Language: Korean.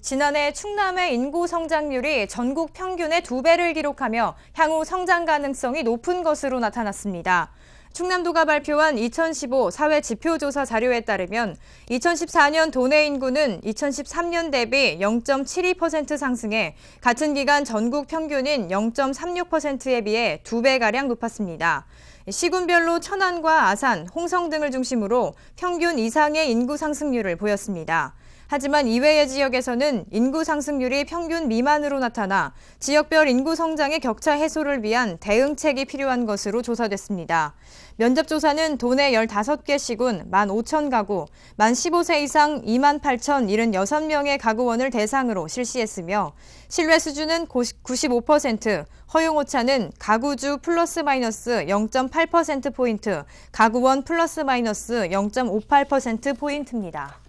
지난해 충남의 인구 성장률이 전국 평균의 두배를 기록하며 향후 성장 가능성이 높은 것으로 나타났습니다. 충남도가 발표한 2015 사회 지표조사 자료에 따르면 2014년 도내 인구는 2013년 대비 0.72% 상승해 같은 기간 전국 평균인 0.36%에 비해 2배가량 높았습니다. 시군별로 천안과 아산, 홍성 등을 중심으로 평균 이상의 인구 상승률을 보였습니다. 하지만 이외의 지역에서는 인구 상승률이 평균 미만으로 나타나 지역별 인구 성장의 격차 해소를 위한 대응책이 필요한 것으로 조사됐습니다. 면접조사는 도내 15개 시군 1 5 0 0 0 가구, 만 15세 이상 2만 8 0 76명의 가구원을 대상으로 실시했으며 신뢰 수준은 95%, 허용 오차는 가구주 플러스 마이너스 0.8 0.8%포인트, 가구원 플러스 마이너스 0.58%포인트입니다.